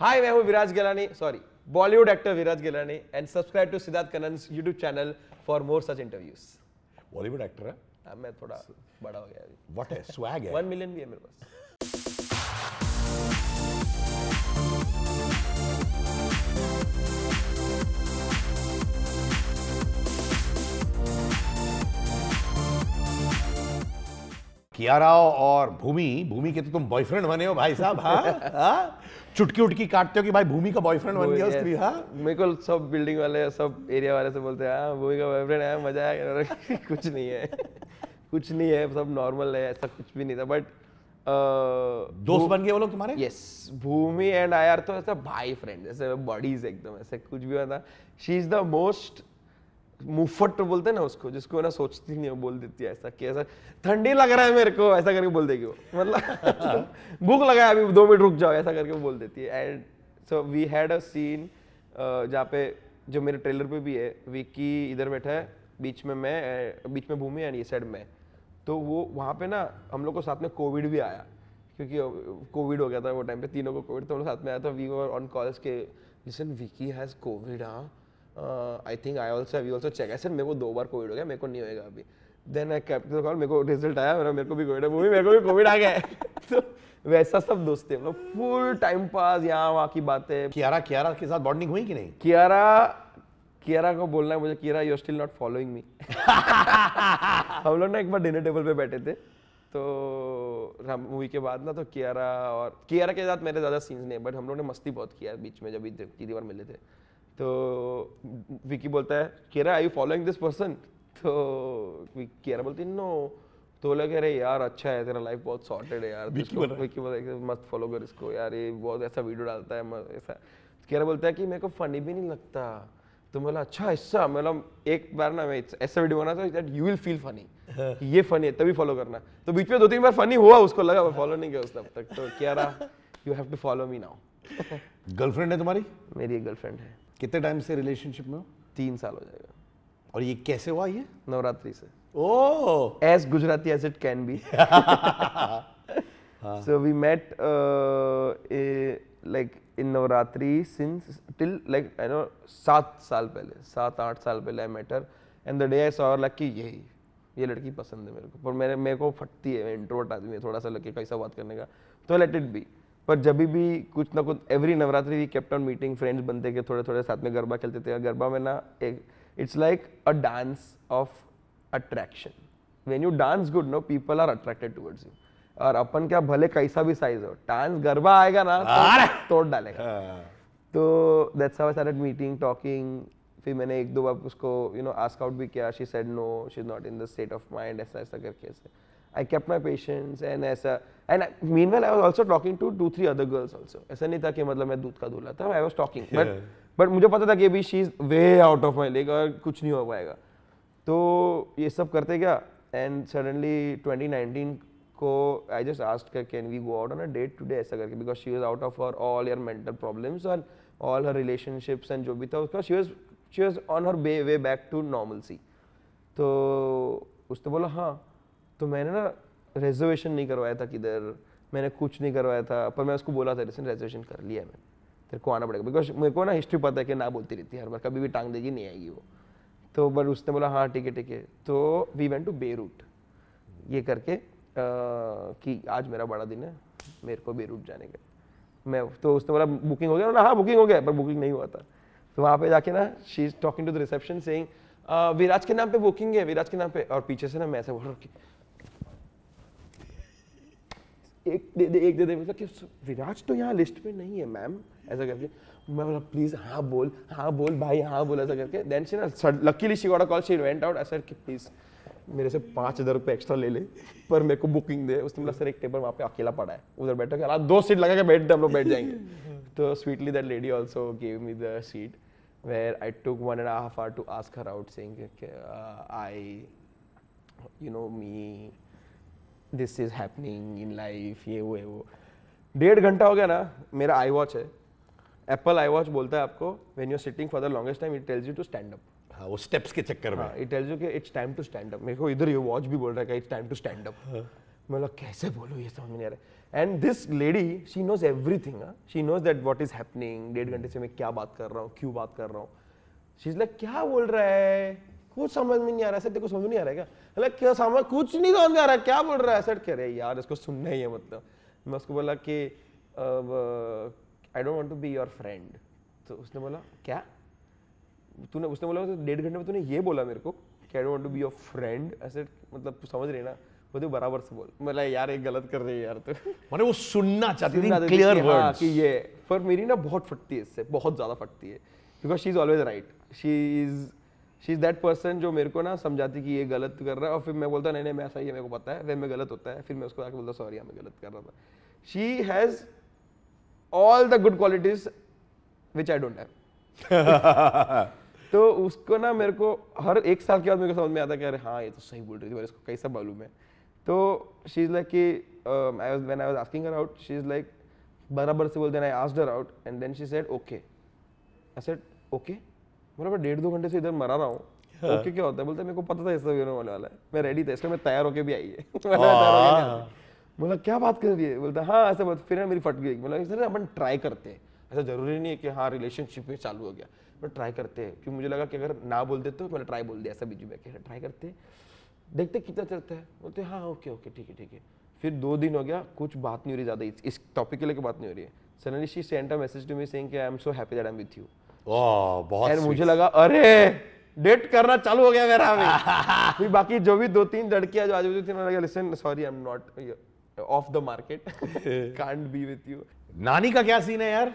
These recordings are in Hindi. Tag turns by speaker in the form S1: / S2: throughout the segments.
S1: हाय मैं हूँ Viraj Gelani sorry Bollywood actor Viraj Gelani and subscribe to Siddharth Kannan YouTube channel for more such interviews Bollywood actor है मैं थोड़ा बड़ा हो गया व्हाट है स्वैग है 1 मिलियन भी है मेरे पास
S2: किया राव और भूमि भूमि के तो तुम बॉयफ्रेंड बने हो भाई साहब हाँ? हाँ चुटकी उटकी काटते हो कि भाई भूमि का बॉयफ्रेंड बन गया उसकी हाँ
S1: मेरे को सब बिल्डिंग वाले सब एरिया वाले से बोलते हैं हाँ, भूमि का बॉयफ्रेंड है मजा आया कुछ नहीं है कुछ नहीं है सब नॉर्मल है ऐसा कुछ भी नहीं था बट दोस्त बन गए वो लोग तुम्हारे yes Bhumi and I are तो ऐसा भाई फ्रेंड जैसे बॉडीज एकदम ऐसे कुछ भी होता शी इज द मोस्ट मुफ्फट बोलते हैं ना उसको जिसको ना सोचती नहीं बोल देती है ऐसा कि ऐसा ठंडी लग रहा है मेरे को ऐसा करके बोल देगी वो मतलब भूख लगा है अभी दो मिनट रुक जाओ ऐसा करके बोल देती है and so we had a scene जहाँ पे जो मेरे ट्रेलर पे भी है विकी इधर बैठा है बीच में मैं बीच में भूमि एंड ये साइड में तो वो वहाँ पे ना हम लोग को साथ में कोविड भी आया क्योंकि कोविड हो गया था वो टाइम पे तीनों को कोविड तो हम लोग साथ में आया था वी वर ऑन कॉल्स के लिसन विकी हैज़ कोविड हाँ I think I also have also check sir मेरे को दो बार कोविड हो गया मेरे को नहीं होएगा अभी देन आई कैप्टन कॉल मेरे को रिजल्ट आया मेरा मेरे को भी कोविड है वो भी मेरे को भी कोविड आ गया तो वैसा सब दोस्त थे मतलब फुल टाइम पास यहाँ वहाँ की बातें कियारा कियारा के साथ बॉन्डिंग हुई कि नहीं कियारा कियारा को बोलना है मुझे Kiara you are still not following me हम लोग ना एक बार डिनर टेबल पे बैठे थे तो मूवी के बाद ना तो कियारा और कियारा के साथ मेरे ज़्यादा सीन्स नहीं बट हम लोग ने मस्ती बहुत किया बीच में जब तीसरी बार मिले थे तो विकी बोलता है Kiara I you following this person तो केरा बोलती नो तो बोला कह रहे यार अच्छा है तेरा लाइफ बहुत सॉर्टेड है यार विकी बोला विकी मस्त फॉलो कर इसको यार ये बहुत ऐसा वीडियो डालता है ऐसा तो केरा बोलता है कि मेरे को फनी भी नहीं लगता तो बोला अच्छा ऐसा मतलब एक बार ना मैं ऐसा वीडियो बना था यू विल फील फनी ये फनी है तभी फॉलो करना तो बीच में दो तीन बार फनी हुआ उसको लगा मैं फॉलो नहीं किया उस तब तक तो क्या you have to follow me now girlfriend है तुम्हारी मेरी एक गर्लफ्रेंड है कितने टाइम से रिलेशनशिप में हो तीन साल हो जाएगा
S2: और ये कैसे हुआ ये नवरात्रि से
S1: oh as Gujarati as it can be so we met like in Navratri since till like I know सात साल पहले सात आठ साल पहले I met her and the day I saw her luck कि यही ये लड़की पसंद है मेरे को पर मेरे मेरे को फटती है इंट्रोवर्ट आदमी है थोड़ा सा लड़के कैसा बात करने का तो लेट इट बी पर जब भी कुछ ना कुछ every Navratri we kept on meeting friends बनते के थोड़े थोड़े साथ में गरबा खेलते थे गरबा में ना एक it's like a dance of attraction when you dance good no people are attracted towards you और अपन क्या भले कैसा भी साइज हो डांस गरबा आएगा ना तो हाँ। तोड़ डालेगा हाँ। तो that's how I started meeting talking फिर मैंने एक दो बार उसको यू नो आस्क आउट भी किया she said no she is not in the state of mind ऐसा ऐसा करके ऐसे I kept my patience and ऐसा and mean well I was also talking to two three other girls also ऐसा नहीं था कि मतलब मैं दूध का दूल्हा था. I was talking but but मुझे पता था कि अभी she is way out of my league और कुछ नहीं हो पाएगा तो ये सब करते क्या एंड सडनली नाइनटीन को आई जस्ट आस्ट कर can we go out on a date today ऐसा करके because she was out of her all your mental problems और ऑल हर रिलेशनशिप्स एंड जो भी था उसका she was she was on her way way back to normal see तो उसने बोला हाँ तो मैंने ना रिजर्वेशन नहीं करवाया था किधर मैंने कुछ नहीं करवाया था पर मैं उसको बोला था रिसेंट रिजर्वेशन कर लिया मैंने तेरे को आना पड़ेगा बिकॉज मेरे को ना हिस्ट्री पता है कि ना बोलती रहती है हर बार कभी भी टांग देगी नहीं आएगी वो तो बट उसने बोला हाँ ठीक है ठीक है तो वी वेंट टू बेरूट ये करके कि आज मेरा बड़ा दिन है मेरे को बेरूट जाने का मैं तो उसने बोला बुकिंग हो गया हाँ बुकिंग हो गया पर बुकिंग नहीं हुआ था तो वहाँ पे जाके ना she is talking to the reception saying Viraj के नाम पे बुकिंग है विराज के नाम पे और पीछे से ना मैं ऐसे बोल रहा एक दे दे एक दे दे मतलब कि विराज तो यहाँ लिस्ट में नहीं है मैम ऐसा करके मैं बोला प्लीज़ हाँ बोल हाँ बोल भाई हाँ बोल ऐसा करके देन शी ना luckily she got a call she went out ऐसा कि प्लीज़ मेरे से पाँच हज़ार रुपये एक्स्ट्रा ले ले पर मेरे को बुकिंग दे उसने बोला सर एक टेबल वहाँ पे अकेला पड़ा है उधर बैठा के दो सीट लगा के बैठ दे हम लोग बैठ जाएंगे तो sweetly that lady also gave me the seat where I took one and half or two to ask her out, saying, okay, uh, I, this is happening in life ये वो है वो डेढ़ घंटा हो गया ना मेरा आई वॉच है एप्पल आई वॉच बोलता है आपको when you sitting for the longest time it tells you to stand up वो
S2: स्टेप्स के चक्कर में इट
S1: टेल्स यू कि it's time to stand up मेरे को इधर ये वॉच भी बोल रहा है it's time to stand up मतलब कैसे बोलूँ ये समझ नहीं आ रहा and this lady she knows everything she knows that what is happening डेढ़ घंटे से मैं क्या बात कर रहा हूँ क्यों बात कर रहा हूँ शी इज लाइक क्या बोल रहा है कुछ समझ में नहीं आ रहा है देखो समझ नहीं आ रहा है क्या मतलब क्या समझ कुछ नहीं समझ में आ रहा क्या बोल रहा है सर कह रहे यार इसको सुनना ही है मतलब मैं उसको बोला कि I don't want to be your friend तो उसने बोला क्या तूने उसने बोला तो डेढ़ घंटे में तूने ये बोला मेरे को कि I don't want to be your friend ऐसे मतलब समझ रहे ना बोलते तो बराबर से बोल मतलब यार ये गलत कर रही है यार तो मैंने वो सुनना चाहती थी क्लियर वर्ड्स हाँ, कि ये पर मेरी ना बहुत फटती है इससे बहुत ज़्यादा फटती है because she is always right she is she is that person जो मेरे को ना समझाती कि ये गलत कर रहा है और फिर मैं बोलता नहीं नहीं मैं ऐसा ही है मेरे को पता है फिर मैं गलत होता है फिर मैं उसको आके बोलता सॉरी मैं गलत कर रहा था she has all the good qualities which I don't
S2: have
S1: तो उसको ना मेरे को हर एक साल के बाद मेरे को समझ में आता कि अरे हाँ ये तो सही बोल रही थी इसको कैसा मालूम है तो शी इज़ लाइक कि I was when I was asking her out she is like बराबर से बोलते I asked her out and then she said okay I said okay बोला मैं डेढ़ दो घंटे से इधर मरा रहा हूँ हाँ। ओके क्या होता है बोलते मेरे को पता था ऐसा होने वाला है मैं रेडी था इसलिए मैं तैयार होके भी आई है हाँ। बोला क्या बात कर रही है बोलता हाँ ऐसा बात फिर मेरी फट गई बोला सर अपन ट्राई करते हैं ऐसा जरूरी नहीं है कि हाँ रिलेशनशिप में चालू हो गया मैं ट्राई करते हैं क्योंकि मुझे लगा कि अगर ना बोल देते तो मैंने ट्राई बोल दिया ऐसा बीजू में ट्राई करते देखते कितना चलता है बोलते हाँ ओके ओके ठीक है ठीक है फिर दो दिन हो गया कुछ बात नहीं हो रही ज़्यादा इस टॉपिक के लेकर बात नहीं हो रही है suddenly she sent a message to me saying कि I am so happy that I am with you
S2: बहुत बहुत मुझे लगा अरे
S1: डेट करना चालू हो गया मेरा में फिर बाकी जो भी दो तीन लड़कियां जो आजू बाजू थी उन्होंने listen sorry I am not of the market can't be with you नानी का क्या सीन है यार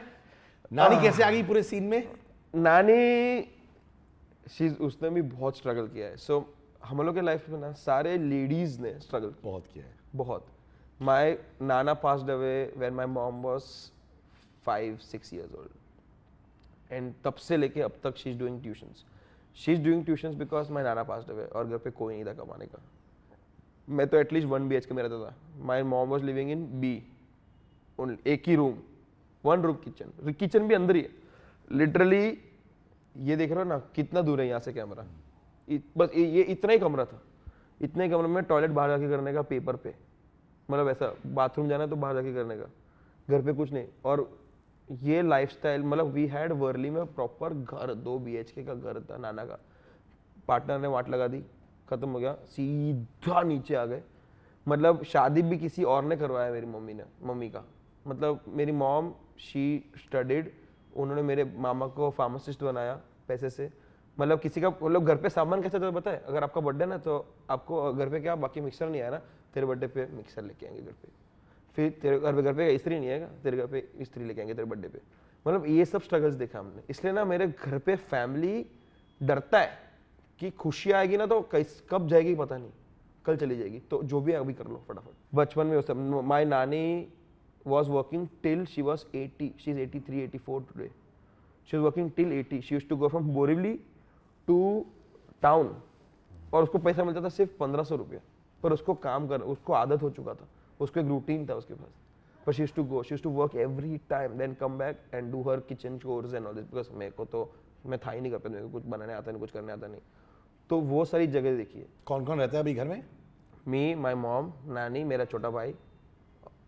S1: नानी ah. कैसे आ गई पूरे सीन में नानी शी उसने भी बहुत स्ट्रगल किया है सो so, हम लोग के लाइफ में ना सारे लेडीज ने स्ट्रगल बहुत किया है बहुत माई नाना pass away when my mom was five six years old and तब से लेके अब तक she is doing tuitions she is doing tuitions because my नाना पास अवे और घर पे कोई नहीं था कमाने का मैं तो एटलीस्ट वन बी एच के में रहता था my mom was living in be एक ही room one room kitchen kitchen भी अंदर ही है लिटरली ये देख रहे हो ना कितना दूर है यहाँ से कैमरा बस ये इतना ही कमरा था इतने कमरे में टॉयलेट बाहर जाके करने का पेपर पे मतलब ऐसा बाथरूम जाना है तो बाहर जाके करने का घर पे कुछ नहीं और ये लाइफस्टाइल मतलब वी हैड वर्ली में प्रॉपर घर दो बी एच के का घर था नाना का पार्टनर ने वाट लगा दी खत्म हो गया सीधा नीचे आ गए मतलब शादी भी किसी और ने करवाया मेरी मम्मी ने मम्मी का मतलब मेरी मॉम शी स्टडीड उन्होंने मेरे मामा को फार्मासिस्ट बनाया पैसे से मतलब किसी का मतलब घर पे सामान कैसे था पता है अगर आपका बर्थडे ना तो आपको घर पे क्या बाकी मिक्सर नहीं आया ना तेरे बर्थडे पे मिक्सर लेके आएंगे घर पे फिर तेरे घर पे घर पे स्त्री नहीं आएगा तेरे घर पे स्त्री लेके आएंगे तेरे बर्थडे पे मतलब ये सब स्ट्रगल्स देखा हमने इसलिए ना मेरे घर पे फैमिली डरता है कि खुशी आएगी ना तो कैस कब जाएगी पता नहीं कल चली जाएगी तो जो भी अभी कर लो फटाफट बचपन में उस माई नानी was working till she was eighty she is eighty three eighty four today she is working till eighty she used to go from Borivali to town और उसको पैसा मिलता था सिर्फ पंद्रह सौ रुपया पर उसको काम कर उसको आदत हो चुका था उसको एक रूटीन था उसके पास पर she to go she to work every time then come back and do her kitchen chores and all this because मेरे को तो मैं था ही नहीं कर पाता मेरे को कुछ बनाने आता नहीं कुछ करने आता नहीं तो वो सारी जगह देखी है कौन कौन रहता है अभी घर में मी माई मॉम नानी मेरा छोटा भाई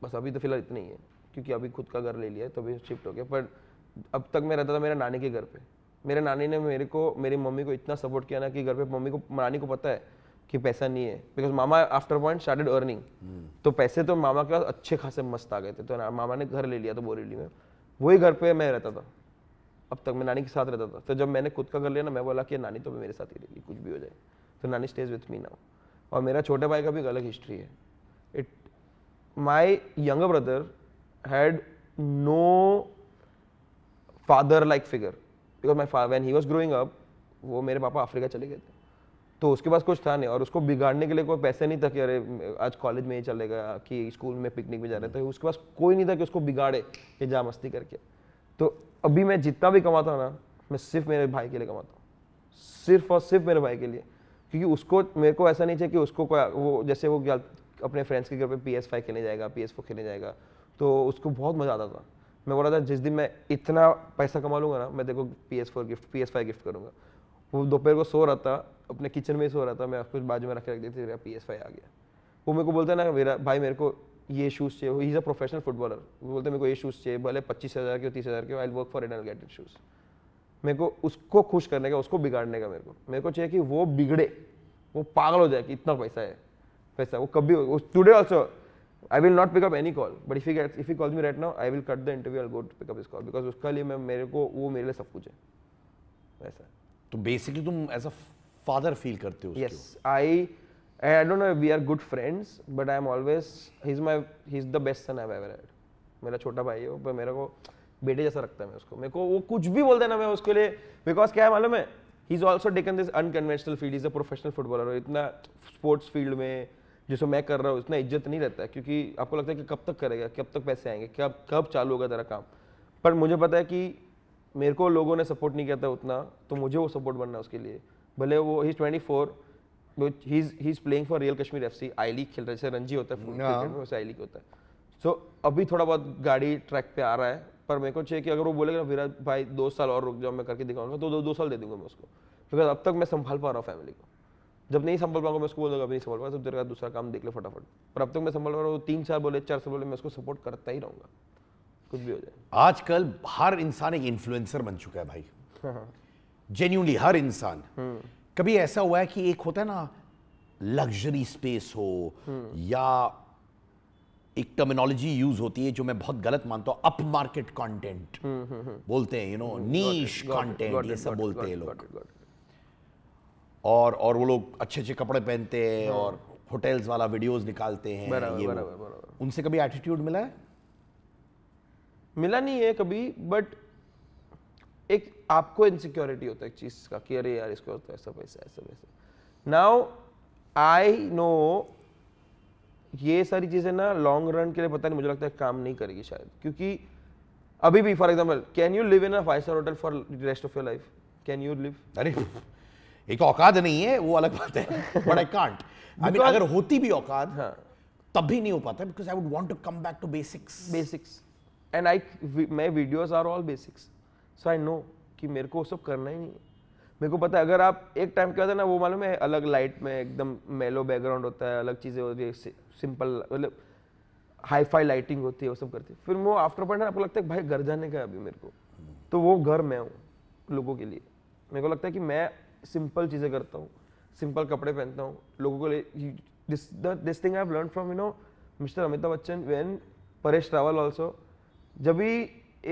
S1: बस अभी तो फिलहाल इतना ही है क्योंकि अभी खुद का घर ले लिया है तो अभी शिफ्ट हो गया पर अब तक मैं रहता था मेरा नानी के घर पे मेरे नानी ने मेरे को मेरी मम्मी को इतना सपोर्ट किया ना कि घर पे मम्मी को नानी को पता है कि पैसा नहीं है बिकॉज मामा आफ्टर पॉइंट स्टार्टेड अर्निंग तो पैसे तो मामा के पास अच्छे खासे मस्त आ गए थे तो मामा ने घर ले लिया तो बोरेली में वही घर पे मैं रहता था अब तक मैं नानी के साथ रहता था तो जब मैंने खुद का घर लिया ना मैं बोला कि नानी तो मेरे साथ ही रहेगी कुछ भी हो जाए तो नानी स्टेज विथ मी नाउ और मेरा छोटे भाई का भी एक अलग हिस्ट्री है it my younger brother had no father like figure because my when he was growing up वो मेरे पापा अफ्रीका चले गए थे तो उसके पास कुछ था नहीं और उसको बिगाड़ने के लिए कोई पैसे नहीं था कि अरे आज कॉलेज में ही चलेगा कि स्कूल में पिकनिक में जा रहे थे तो उसके पास कोई नहीं था कि उसको बिगाड़े कि जा मस्ती करके तो अभी मैं जितना भी कमाता हूँ ना मैं सिर्फ मेरे भाई के लिए कमाता हूँ सिर्फ और सिर्फ मेरे भाई के लिए क्योंकि उसको मेरे को ऐसा नहीं चाहिए कि उसको वो जैसे वो अपने फ्रेंड्स के घर पर पी एस फाइव खेलने जाएगा पी एस फोर खेलने जाएगा तो उसको बहुत मज़ा आता था मैं बोला था जिस दिन मैं इतना पैसा कमा लूँगा ना मैं देखो P S four gift P S five gift करूँगा वो दोपहर को सो रहा था अपने किचन में ही सो रहा था मैं कुछ बाजू में रख के रख देती मेरा पी एस फाइव आ गया वो मेरे को बोलता है ना मेरा भाई मेरे को ये शूज़ चाहिए वो इज़ अ प्रोफेशनल फुटबॉलर वो बोलते मेरे को ये शूज़ चाहिए भले पच्चीस हज़ार के तीस हज़ार के आई वर्क फॉर एडल एल गेट शूज़ मेरे को उसको खुश करने का उसको बिगाड़ने का मेरे को मेरे को चाहिए कि वो बिगड़े वो पागल हो जाए कि इतना पैसा है पैसा वो कभी today also I will not pick up any call but if you if you call me right now I will cut the interview I go to pick up this call because उसका लिए मैं मेरे को वो मेरे लिए सब कुछ है ऐसा
S2: तो बेसिकली तुम एज अ
S1: फादर फील करते हो yes I I don't know we are good friends but I am always he is my he is the best son I ever had मेरा छोटा भाई है पर मेरे को बेटे जैसा रखता है मैं उसको मेरे को वो कुछ भी बोलता है ना मैं उसके लिए बिकॉज क्या है मालूम है he is also taken this unconventional field is a professional footballer इतना स्पोर्ट्स फील्ड में जिसको मैं कर रहा हूँ इतना इज्जत नहीं रहता है क्योंकि आपको लगता है कि कब तक करेगा कब तक पैसे आएंगे कब कब चालू होगा तेरा काम पर मुझे पता है कि मेरे को लोगों ने सपोर्ट नहीं किया था उतना तो मुझे वो सपोर्ट बनना है उसके लिए भले वो ही twenty four he is playing for Real Kashmir F C I league खेल रहा है जैसे रणजी होता है वैसे आई लीग होता है सो so, अभी थोड़ा बहुत गाड़ी ट्रैक पे आ रहा है पर मेरे को चाहिए कि अगर वो बोलेगा विराट भाई दो साल और रुक जाओ मैं करके दिखाऊंगा तो दो दो साल दे दूंगा मैं उसको बिकॉज अब तक मैं संभाल पा रहा हूँ फैमिली को जब नहीं संभाल पाऊंगा मैं उसको बोलूँगा अभी नहीं संभाल पाऊंगा तो तेरे दूसरा काम देख ले फटाफट पर अब तक मैं संभाल पा रहा हूँ तीन साल बोले चार साल बोले मैं उसको सपोर्ट करता ही रहूँगा कुछ भी हो जाए
S2: आजकल हर इंसान एक इन्फ्लुएंसर बन चुका है भाई जेन्यूनली हर इंसान हम्म। कभी ऐसा हुआ है कि एक होता है ना लग्जरी स्पेस हो हम्म। या एक टर्मिनोलॉजी यूज होती है जो मैं बहुत गलत मानता हूं अप मार्केट कॉन्टेंट
S1: बोलते
S2: हैं यू नो नीश कॉन्टेंट ये सब बोलते हैं लोग और और वो लोग अच्छे अच्छे कपड़े पहनते हैं हाँ। और होटेल्स वाला वीडियोस निकालते हैं ये उनसे कभी एटीट्यूड मिला है
S1: मिला नहीं है कभी बट एक आपको इनसिक्योरिटी होता है एक चीज़ का कि अरे यार इसको तो ऐसा पैसा ऐसा पैसा नाउ आई नो ये सारी चीज़ें ना लॉन्ग रन के लिए पता नहीं मुझे लगता है काम नहीं करेगी शायद क्योंकि अभी भी for example can you live in a five star hotel for rest of your life can you live अरे एक औकात नहीं है वो अलग बात है but I can't I mean अगर होती भी औकात हाँ तब भी नहीं हो पाता because I would want to come back to basics basics and I my videos are all basics so I know कि मेरे को वो सब करना ही नहीं है मेरे को पता है अगर आप एक टाइम के बाद ना वो मालूम है अलग लाइट में एकदम मेलो बैकग्राउंड होता है अलग चीज़ें होती है सिंपल मतलब हाई फाई लाइटिंग होती है वो सब है फिर वो आफ्टर पॉइंट आपको लगता है भाई घर जाने का अभी मेरे को तो वो घर मैं हूँ लोगों के लिए मेरे को लगता है कि मैं सिंपल चीज़ें करता हूँ सिंपल कपड़े पहनता हूँ लोगों को लिए this thing I have learn from you know mister Amitabh Bachchan when Paresh Rawal also जब भी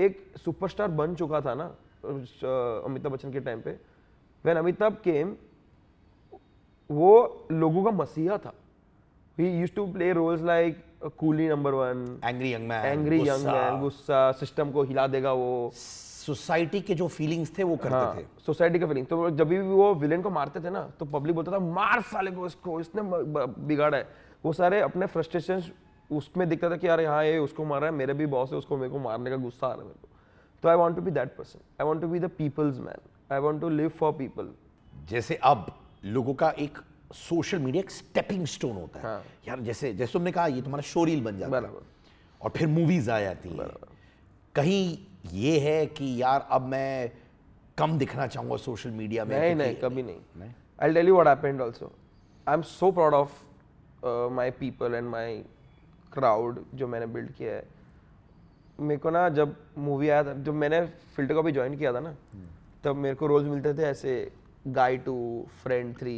S1: एक सुपरस्टार बन चुका था ना अमिताभ बच्चन के टाइम पे वैन अमिताभ केम वो लोगों का मसीहा था he use to play roles like Coolie number one angry young man angry young man गुस्सा सिस्टम को हिला देगा वो सोसाइटी के जो फीलिंग्स थे वो करते हाँ, थे सोसाइटी के फीलिंग तो जब भी वो विलेन को मारते थे ना तो पब्लिक बोलता था मार साले को इसको इसने बिगाड़ा है वो सारे अपने फ्रस्ट्रेशन उसमें दिखता था कि यार यहाँ ये उसको मार रहा है मेरे भी बॉस है उसको मेरे को मारने का गुस्सा आ रहा है मेरे को तो I want to be that person I want to be the people's man I want to live for people जैसे अब
S2: लोगों का एक सोशल मीडिया एक स्टेपिंग स्टोन होता है हाँ. यार जैसे जैसे तुमने कहा ये तुम्हारा शोरील बन जाता है और फिर मूवीज आ जाती हैं कहीं ये है कि यार अब मैं कम दिखना चाहूंगा सोशल मीडिया में नहीं नहीं कभी
S1: नहीं I tell you what happened also I am so proud of my people and my crowd जो मैंने बिल्ड किया है मेरे को ना जब मूवी आया था जब मैंने फिल्टर का भी ज्वाइन किया था ना हम्म। तब मेरे को रोल्स मिलते थे ऐसे guy two friend three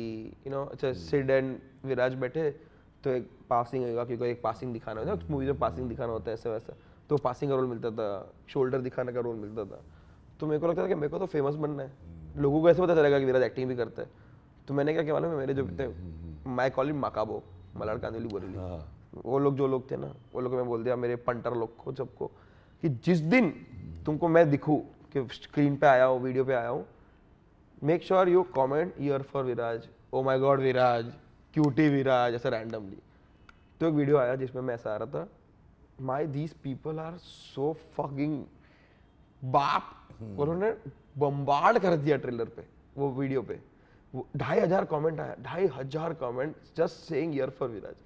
S1: you know अच्छा सिड एंड विराज बैठे तो एक पासिंग होगा क्योंकि एक पासिंग दिखाना होता है मूवी में पासिंग दिखाना होता है ऐसे वैसा तो पासिंग का रोल मिलता था शोल्डर दिखाने का रोल मिलता था तो मेरे को लगता था कि मेरे को तो फेमस बनना है हम्म। लोगों को ऐसे पता चलेगा कि विराज एक्टिंग भी करता है तो मैंने क्या क्या मालूम है मेरे जो माई हम्म, कॉलिंग माकाबो मलाड़ कांदिली बोरेली वो लोग जो लोग थे ना वो लोग मैं बोल दिया मेरे पंटर लोग को सबको कि जिस दिन तुमको मैं दिखूँ कि स्क्रीन पे आया हूँ वीडियो पे आया हूँ make sure you comment here for Viraj oh my god Viraj cutie Viraj ऐसा रैंडमली तो एक वीडियो आया जिसमें मैं ऐसा आ रहा था my these people are so fucking बाप हम्म। उन्होंने बम्बार्ड कर दिया ट्रेलर पे वो वीडियो पे ढाई हजार कॉमेंट आया ढाई हजार comment just saying here for Viraj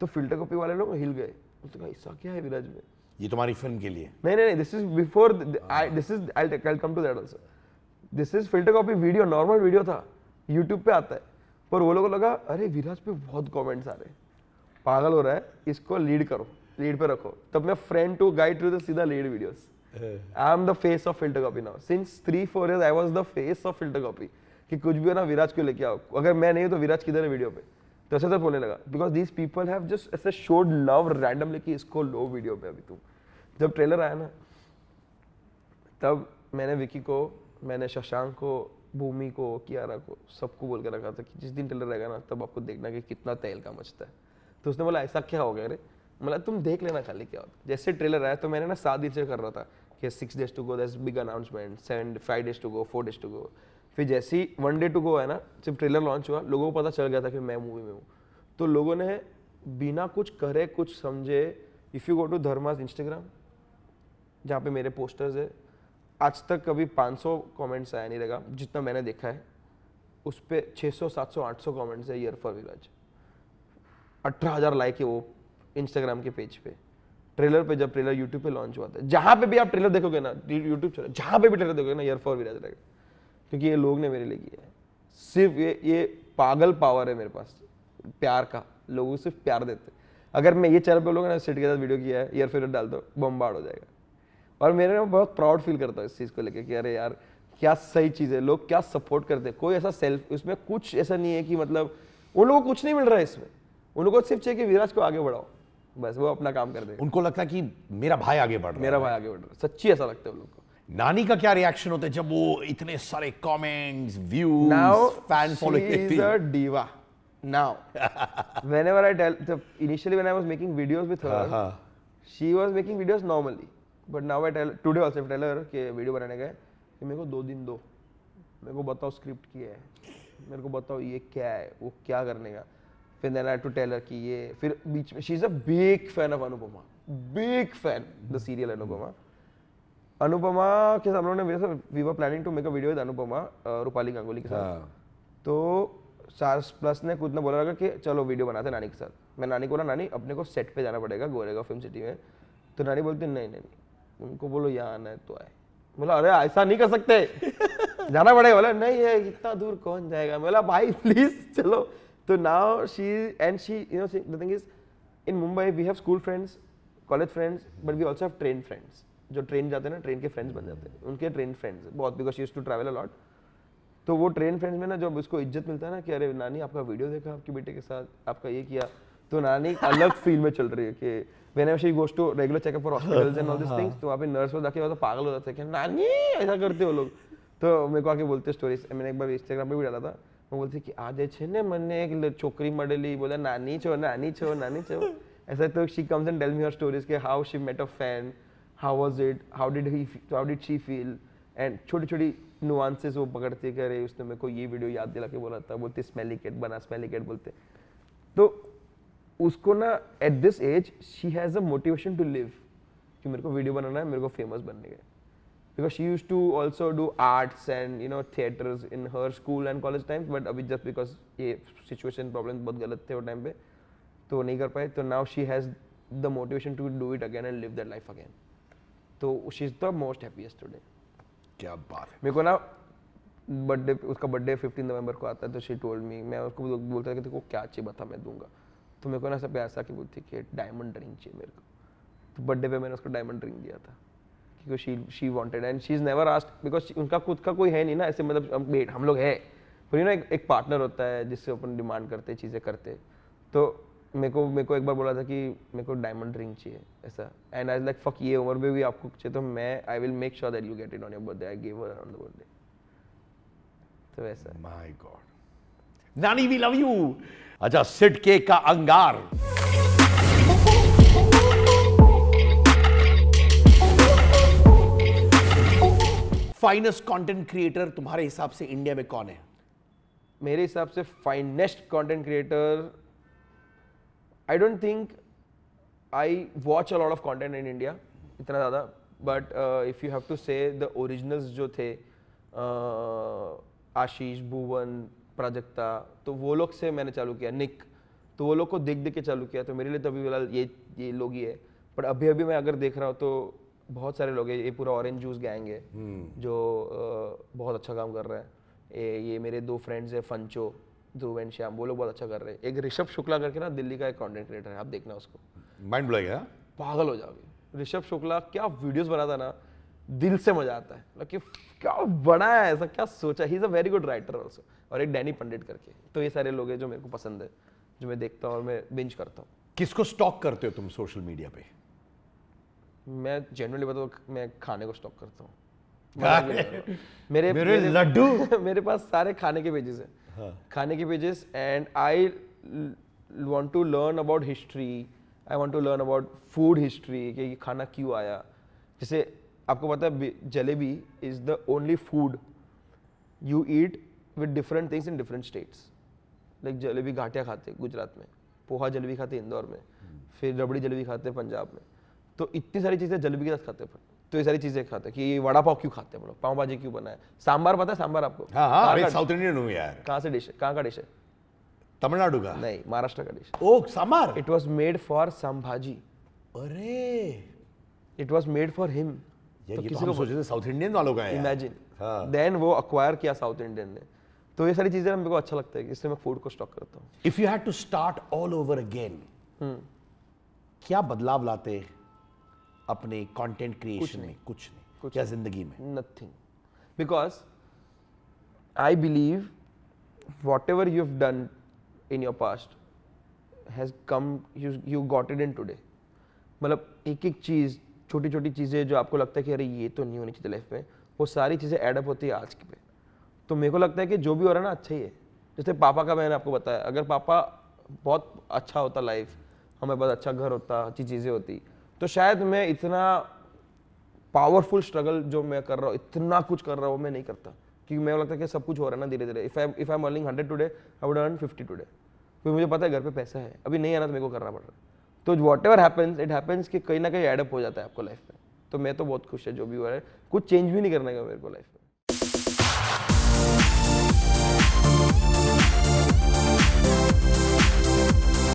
S1: तो फिल्टर कॉपी वाले लोग हिल गए उसने कहा ऐसा क्या है विराज में ये तुम्हारी फिल्म के लिए नहीं नहीं this is before this is I come to that also this is FilterCopy video normal video था यूट्यूब पे आता है पर वो लोगों को लगा अरे विराज पे बहुत कमेंट्स आ रहे पागल हो रहा है इसको लीड करो लीड पे रखो तब मैं friend to guide to the सीधा lead videos I am the face of FilterCopy now since three four years I was the face of FilterCopy कि कुछ भी हो ना विराज को लेके आओ अगर मैं नहीं हूँ तो विराज किधर है वीडियो पे तो ऐसे तो बोलने लगा because these people have just ऐसे शोड लव रैंडमली कि इसको लो वीडियो पे अभी तुम जब ट्रेलर आया ना तब मैंने विकी को मैंने शशांक को भूमि को कियारा को सबको बोल के रखा था कि जिस दिन ट्रेलर रहेगा ना तब आपको देखना कि कितना तेल का मचता है तो उसने बोला ऐसा क्या हो गया अरे मतलब तुम देख लेना खाली क्या होता जैसे ट्रेलर आया तो मैंने ना सात दिन से कर रहा था कि सिक्स डेज टू गो दस big announcement seven five days to go four days to go फिर जैसे ही वन डे टू गो है ना जब ट्रेलर लॉन्च हुआ लोगों को पता चल गया था कि मैं मूवी में हूँ तो लोगों ने बिना कुछ करे कुछ समझे if you go to Dharma's Instagram जहाँ पे मेरे पोस्टर्स है आज तक कभी 500 कमेंट्स आया नहीं लगा जितना मैंने देखा है उस पर छः सौ सात सौ आठ सौ कॉमेंट्स है ईयर फॉर विराज अठारह हज़ार लाइक है वो इंस्टाग्राम के पेज पे ट्रेलर पे जब ट्रेलर यूट्यूब पे लॉन्च हुआ था जहाँ पे भी आप ट्रेलर देखोगे ना यूट्यूब चलो जहाँ पे भी ट्रेलर देखोगे ना ईयर फॉर विराज रहेगा क्योंकि ये लोग ने मेरे लिए किया है सिर्फ ये ये पागल पावर है मेरे पास प्यार का लोग सिर्फ प्यार देते अगर मैं ये चैनल पर लोग ने सिट के साथ वीडियो किया है ईयर फिल्टर डाल दो बम्बाड़ हो जाएगा और मेरे में बहुत प्राउड फील करता हूँ इस चीज़ को लेकर कि अरे यार क्या सही चीज़ है लोग क्या सपोर्ट करते हैं कोई ऐसा सेल्फ उसमें कुछ ऐसा नहीं है कि मतलब उन लोगों को कुछ नहीं मिल रहा है इसमें उन लोगों को सिर्फ चाहिए कि विराज को आगे बढ़ाओ बस वो अपना काम कर दे उनको लगता है कि मेरा भाई आगे बढ़ रहा मेरा भाई आगे बढ़ रहा है सच्ची ऐसा लगता है उन लोग को
S2: नानी का क्या रिएक्शन होता है जब वो इतने सारे कमेंट्स व्यूज फैन फॉलोइंग
S1: डीवा now whenever i tell so initially when i was making videos with her uh-huh. she was making videos normally but now i tell today also i tell कि वीडियो बनाने गए कि मेरे को दो दिन दो मेरे को बताओ स्क्रिप्ट क्या है मेरे को बताओ ये क्या है वो क्या करने का फिर then I to tell her कि ये फिर बीच में she is a big fan of Anupama big fan the serial Anupama Anupama uh, के साथ उन्होंने वैसे we were planning to make a video with Anupama Rupali Ganguly के साथ तो सार्स प्लस ने खुद ने बोला रखा कि चलो वीडियो बनाते नानी के साथ मैं नानी को बोला नानी अपने को सेट पे जाना पड़ेगा गोरेगा फिल्म सिटी में तो नानी बोलती नहीं नहीं उनको बोलो यहाँ आना है तो आए बोला अरे ऐसा नहीं कर सकते जाना पड़ेगा बोला नहीं है इतना दूर कौन जाएगा बोला भाई प्लीज चलो तो now she and she you know thing is in Mumbai we have school friends college friends but we also have train friends जो ट्रेन जाते हैं ना ट्रेन के फ्रेंड्स बन जाते हैं उनके ट्रेन फ्रेंड्स बहुत because use to travel a lot तो वो ट्रेन फ्रेंड्स में ना जब उसको इज्जत मिलता है ना कि अरे नानी आपका वीडियो देखा आपके बेटे के साथ आपका ये किया तो नानी अलग फील में चल रही है कि whenever she goes to regular checkup for hospitals and all this things तो वहाँ पे नर्स वगैरह जाके तो पागल हो जाते हैं कि नानी ऐसा करते हो लोग तो मेरे को आके बोलते स्टोरीज मैंने एक बार इंस्टाग्राम पे भी डाला था वो बोलते कि आज अच्छे ने मैंने एक छोकरी मड़ेली बोला नानी छो नानी छो नानी छो ऐसा तो she comes and tell me her stories के how she met a fan how was it how did he how did she feel and छोटी छोटी नुआंस वो पकड़ते कह रहे उसने मेरे को ये वीडियो याद दिला के बोला था बोलते स्मेली कैट बना स्मेली कैट बोलते तो उसको ना at this age she has a motivation to live कि मेरे को वीडियो बनाना है मेरे को फेमस बनने का because she use to also do arts and you know theatres in her school and college times but अभी जस्ट बिकॉज ये सिचुएशन प्रॉब्लम बहुत गलत थे वो टाइम पे तो नहीं कर पाए तो now she has the motivation to do it again and live that life again तो she is the most happiest today क्या बात है मेरे को ना बर्थडे उसका बर्थडे फिफ्टीन नवंबर को आता है तो शी टोल्ड मी मैं उसको बोलता था कि देखो क्या चाहिए बता मैं दूंगा तो मेरे को ना ऐसा प्यार कि बोलती कि डायमंड रिंग चाहिए मेरे को तो बर्थडे पे मैंने उसको डायमंड रिंग दिया था क्योंकि she she wanted and she is never asked because उनका खुद का कोई है नहीं ना ऐसे मतलब वेट हम लोग है पर यू ना एक, एक पार्टनर होता है जिससे अपन डिमांड करते चीज़ें करते तो मेरे को मेरे को एक बार बोला था कि मेरे को डायमंड रिंग चाहिए ऐसा एंड आई लाइक फक ये उम्र में भी आपको चाहिए तो मैं I will make sure that you get it on your birthday I give her on the birthday तो वैसा माय गॉड
S2: नानी वी लव यू अच्छा सिड के का अंगार फाइनेस्ट कंटेंट क्रिएटर तुम्हारे हिसाब से इंडिया में कौन है मेरे हिसाब
S1: से finest content creator I don't think I watch a lot of content in India इतना ज़्यादा but if you have to say the originals जो थे uh, आशीष भुवन प्राजक्ता तो वो लोग से मैंने चालू किया निक तो वो लोग को देख देख के चालू किया तो मेरे लिए तभी तो फिलहाल ये ये लोग ही है पर अभी अभी मैं अगर देख रहा हूँ तो बहुत सारे लोग हैं ये पूरा ऑरेंज जूस गैंग है hmm. जो uh, बहुत अच्छा काम कर रहा है ये, ये मेरे दो फ्रेंड्स हैं फंचो ध्रुव एंड श्याम वो लोग बहुत अच्छा कर रहे हैं एक ऋषभ शुक्ला करके ना दिल्ली का एक कॉन्टेंट क्रिएटर है आप देखना उसको माइंड ब्लोइंग है हाँ? पागल हो जाओगे ऋषभ शुक्ला क्या वीडियोस बनाता ना दिल से मजा आता है मतलब क्या बड़ा है ऐसा क्या सोचा he is a very good writer also और एक डैनी पंडित करके तो ये सारे लोग हैं जो मेरे को पसंद है जो मैं देखता हूँ और मैं बिंज करता हूँ
S2: किसको स्टॉक करते हो तुम सोशल मीडिया पे
S1: मैं जनरली बताऊँ मैं खाने को स्टॉक करता हूँ मेरे मेरे लड्डू मेरे पास सारे खाने के पेजेस हैं हाँ. खाने के pages and I want to learn about history I want to learn about food history कि ये खाना क्यों आया जैसे आपको पता है jalebi is the only food you eat with different things in different states like jalebi gathiya खाते गुजरात में पोहा जलेबी खाते इंदौर में हम्म। फिर रबड़ी जलेबी खाते पंजाब में तो इतनी सारी चीज़ें जलेबी के साथ खाते हैं तो ये सारी चीजें खाते हैं कि वड़ा पाव क्यों खाते हैं लोग पाव भाजी क्यों बनाए सांबार पता है सांबार आपको हाँ, हाँ, साउथ इंडियन हूँ यार कहाँ से डिश है कहाँ का डिश है तमिलनाडु का नहीं महाराष्ट्र का dish oh sambar it was made for Sambhaji अरे it was made for him किसी को सोचे साउथ इंडियन वालों का इमेजिन देन हाँ। वो अक्वायर किया साउथ इंडियन ने तो ये सारी चीजें मेरे को अच्छा लगता है इसलिए मैं फूड को स्टॉक करता हूँ if you had to start all over again
S2: क्या बदलाव लाते हैं अपने कंटेंट क्रिएशन में कुछ नहीं कुछ क्या जिंदगी में
S1: nothing because I believe whatever you have done in your past has come you got it in today मतलब एक एक चीज़ छोटी छोटी चीज़ें जो आपको लगता है कि अरे ये तो नहीं होनी चाहिए लाइफ में वो सारी चीज़ें एडअप होती है आज के पे तो मेरे को लगता है कि जो भी हो रहा है ना अच्छा ही है जैसे पापा का मैंने आपको बताया अगर पापा बहुत अच्छा होता लाइफ हमारे पास अच्छा घर होता अच्छी चीज़ें होती तो शायद मैं इतना पावरफुल स्ट्रगल जो मैं कर रहा हूँ इतना कुछ कर रहा हूँ मैं नहीं करता क्योंकि मैं लगता है कि सब कुछ हो रहा है ना धीरे धीरे if I if I am earning hundred today I would earn fifty today क्योंकि मुझे पता है घर पे पैसा है अभी नहीं आना तो मेरे को करना पड़ रहा है तो whatever happens it happens कि कहीं ना कहीं एडअप हो जाता है आपको लाइफ में तो मैं तो बहुत खुश है जो भी हुआ है कुछ चेंज भी नहीं करने का मेरे को लाइफ में